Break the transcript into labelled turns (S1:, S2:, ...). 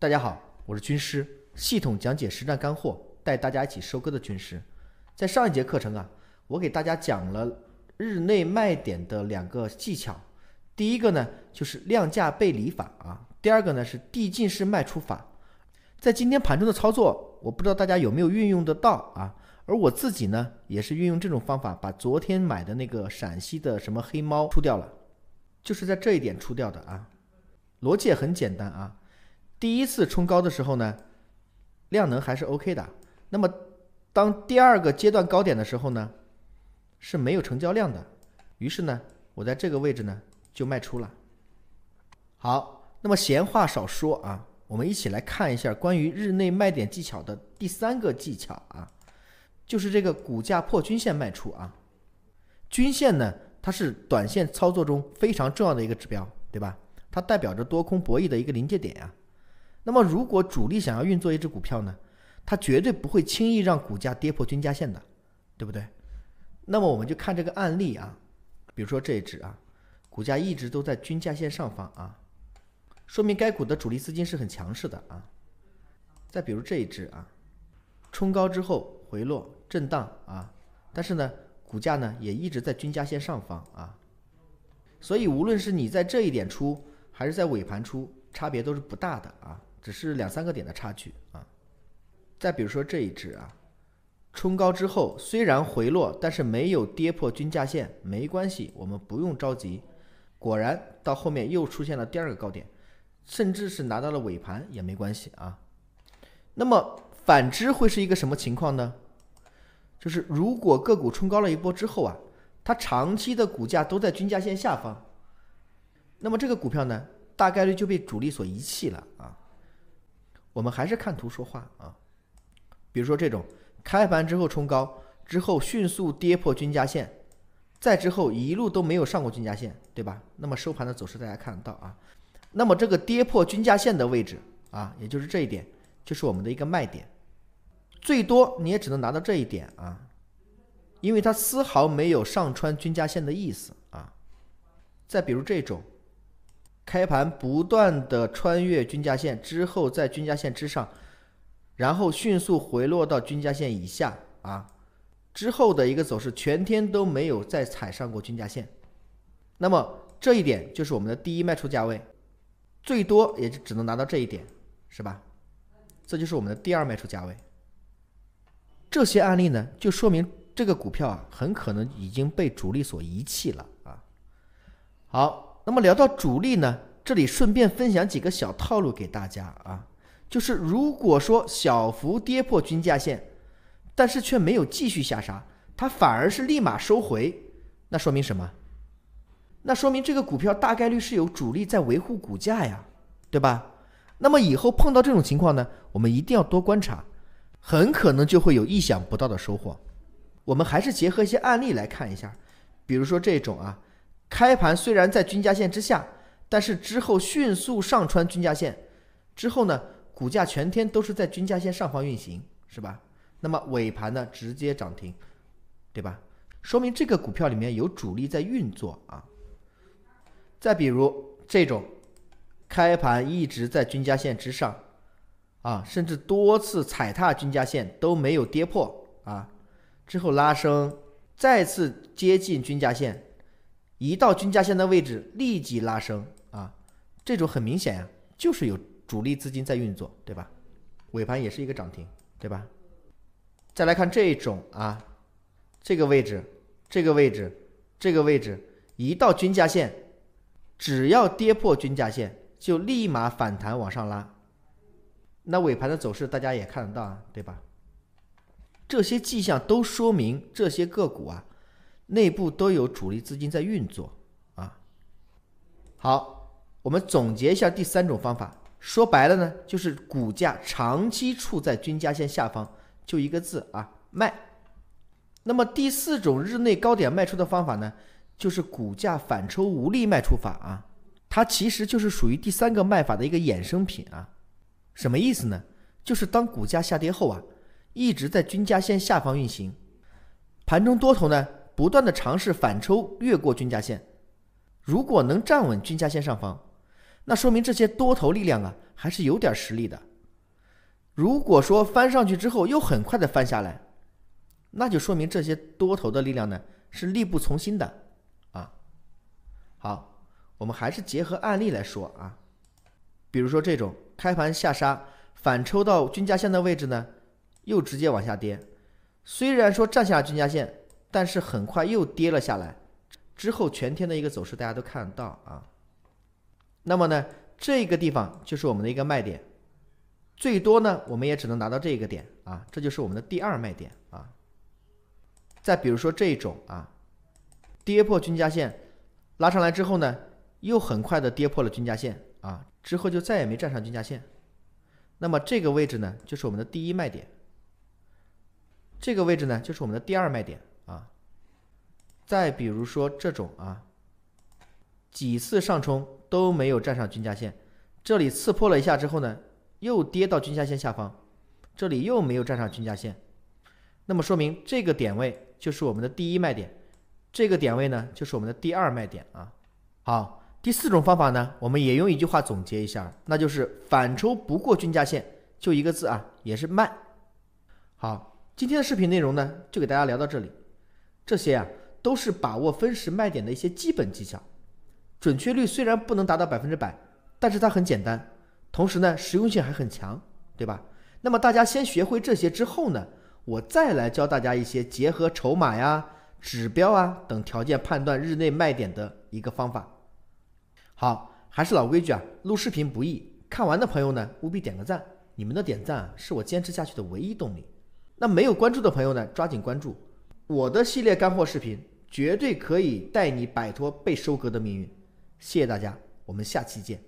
S1: 大家好，我是军师，系统讲解实战干货，带大家一起收割的军师。在上一节课程啊，我给大家讲了日内卖点的两个技巧，第一个呢就是量价背离法啊，第二个呢是递进式卖出法。在今天盘中的操作，我不知道大家有没有运用得到啊。而我自己呢，也是运用这种方法，把昨天买的那个陕西的什么黑猫出掉了，就是在这一点出掉的啊。逻辑也很简单啊。第一次冲高的时候呢，量能还是 OK 的。那么当第二个阶段高点的时候呢，是没有成交量的。于是呢，我在这个位置呢就卖出了。好，那么闲话少说啊，我们一起来看一下关于日内卖点技巧的第三个技巧啊，就是这个股价破均线卖出啊。均线呢，它是短线操作中非常重要的一个指标，对吧？它代表着多空博弈的一个临界点呀。那么，如果主力想要运作一只股票呢，它绝对不会轻易让股价跌破均价线的，对不对？那么我们就看这个案例啊，比如说这一只啊，股价一直都在均价线上方啊，说明该股的主力资金是很强势的啊。再比如这一只啊，冲高之后回落震荡啊，但是呢，股价呢也一直在均价线上方啊，所以无论是你在这一点出，还是在尾盘出，差别都是不大的啊。只是两三个点的差距啊，再比如说这一只啊，冲高之后虽然回落，但是没有跌破均价线，没关系，我们不用着急。果然到后面又出现了第二个高点，甚至是拿到了尾盘也没关系啊。那么反之会是一个什么情况呢？就是如果个股冲高了一波之后啊，它长期的股价都在均价线下方，那么这个股票呢，大概率就被主力所遗弃了啊。我们还是看图说话啊，比如说这种开盘之后冲高，之后迅速跌破均价线，再之后一路都没有上过均价线，对吧？那么收盘的走势大家看得到啊，那么这个跌破均价线的位置啊，也就是这一点，就是我们的一个卖点，最多你也只能拿到这一点啊，因为它丝毫没有上穿均价线的意思啊。再比如这种。开盘不断的穿越均价线之后，在均价线之上，然后迅速回落到均价线以下啊，之后的一个走势，全天都没有再踩上过均价线，那么这一点就是我们的第一卖出价位，最多也就只能拿到这一点，是吧？这就是我们的第二卖出价位。这些案例呢，就说明这个股票啊，很可能已经被主力所遗弃了啊。好。那么聊到主力呢，这里顺便分享几个小套路给大家啊，就是如果说小幅跌破均价线，但是却没有继续下杀，它反而是立马收回，那说明什么？那说明这个股票大概率是有主力在维护股价呀，对吧？那么以后碰到这种情况呢，我们一定要多观察，很可能就会有意想不到的收获。我们还是结合一些案例来看一下，比如说这种啊。开盘虽然在均价线之下，但是之后迅速上穿均价线，之后呢，股价全天都是在均价线上方运行，是吧？那么尾盘呢，直接涨停，对吧？说明这个股票里面有主力在运作啊。再比如这种，开盘一直在均价线之上，啊，甚至多次踩踏均价线都没有跌破啊，之后拉升，再次接近均价线。一到均价线的位置立即拉升啊，这种很明显呀，就是有主力资金在运作，对吧？尾盘也是一个涨停，对吧？再来看这种啊，这个位置、这个位置、这个位置，一到均价线，只要跌破均价线就立马反弹往上拉。那尾盘的走势大家也看得到啊，对吧？这些迹象都说明这些个股啊。内部都有主力资金在运作，啊，好，我们总结一下第三种方法，说白了呢，就是股价长期处在均价线下方，就一个字啊，卖。那么第四种日内高点卖出的方法呢，就是股价反抽无力卖出法啊，它其实就是属于第三个卖法的一个衍生品啊。什么意思呢？就是当股价下跌后啊，一直在均价线下方运行，盘中多头呢。不断的尝试反抽越过均价线，如果能站稳均价线上方，那说明这些多头力量啊还是有点实力的。如果说翻上去之后又很快的翻下来，那就说明这些多头的力量呢是力不从心的啊。好，我们还是结合案例来说啊，比如说这种开盘下杀，反抽到均价线的位置呢，又直接往下跌，虽然说站下均价线。但是很快又跌了下来，之后全天的一个走势大家都看得到啊。那么呢，这个地方就是我们的一个卖点，最多呢我们也只能拿到这个点啊，这就是我们的第二卖点啊。再比如说这种啊，跌破均价线，拉上来之后呢，又很快的跌破了均价线啊，之后就再也没站上均价线。那么这个位置呢，就是我们的第一卖点。这个位置呢，就是我们的第二卖点。再比如说这种啊，几次上冲都没有站上均价线，这里刺破了一下之后呢，又跌到均价线下方，这里又没有站上均价线，那么说明这个点位就是我们的第一卖点，这个点位呢就是我们的第二卖点啊。好，第四种方法呢，我们也用一句话总结一下，那就是反抽不过均价线，就一个字啊，也是卖。好，今天的视频内容呢，就给大家聊到这里，这些啊。都是把握分时卖点的一些基本技巧，准确率虽然不能达到百分之百，但是它很简单，同时呢实用性还很强，对吧？那么大家先学会这些之后呢，我再来教大家一些结合筹码呀、指标啊等条件判断日内卖点的一个方法。好，还是老规矩啊，录视频不易，看完的朋友呢务必点个赞，你们的点赞是我坚持下去的唯一动力。那没有关注的朋友呢，抓紧关注我的系列干货视频。绝对可以带你摆脱被收割的命运，谢谢大家，我们下期见。